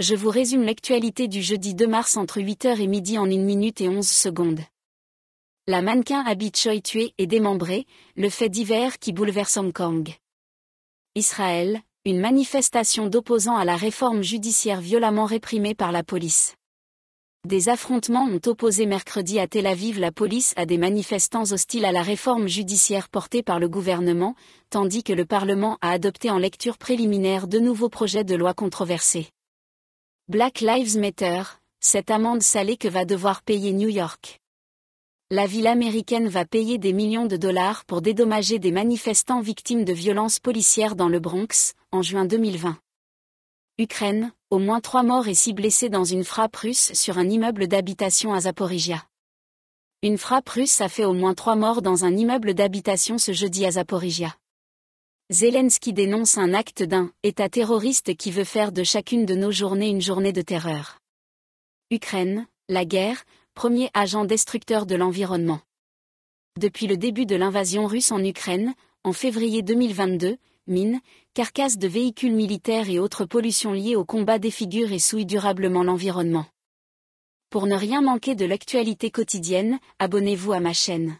je vous résume l'actualité du jeudi 2 mars entre 8h et midi en 1 minute et 11 secondes. La mannequin Habit Choi tué et démembrée, le fait divers qui bouleverse Hong Kong. Israël, une manifestation d'opposants à la réforme judiciaire violemment réprimée par la police. Des affrontements ont opposé mercredi à Tel Aviv la police à des manifestants hostiles à la réforme judiciaire portée par le gouvernement, tandis que le Parlement a adopté en lecture préliminaire de nouveaux projets de loi controversés. Black Lives Matter, cette amende salée que va devoir payer New York. La ville américaine va payer des millions de dollars pour dédommager des manifestants victimes de violences policières dans le Bronx, en juin 2020. Ukraine, au moins trois morts et six blessés dans une frappe russe sur un immeuble d'habitation à Zaporizhia. Une frappe russe a fait au moins trois morts dans un immeuble d'habitation ce jeudi à Zaporizhia. Zelensky dénonce un acte d'un État terroriste qui veut faire de chacune de nos journées une journée de terreur. Ukraine, la guerre, premier agent destructeur de l'environnement. Depuis le début de l'invasion russe en Ukraine, en février 2022, mines, carcasses de véhicules militaires et autres pollutions liées au combat défigurent et souillent durablement l'environnement. Pour ne rien manquer de l'actualité quotidienne, abonnez-vous à ma chaîne.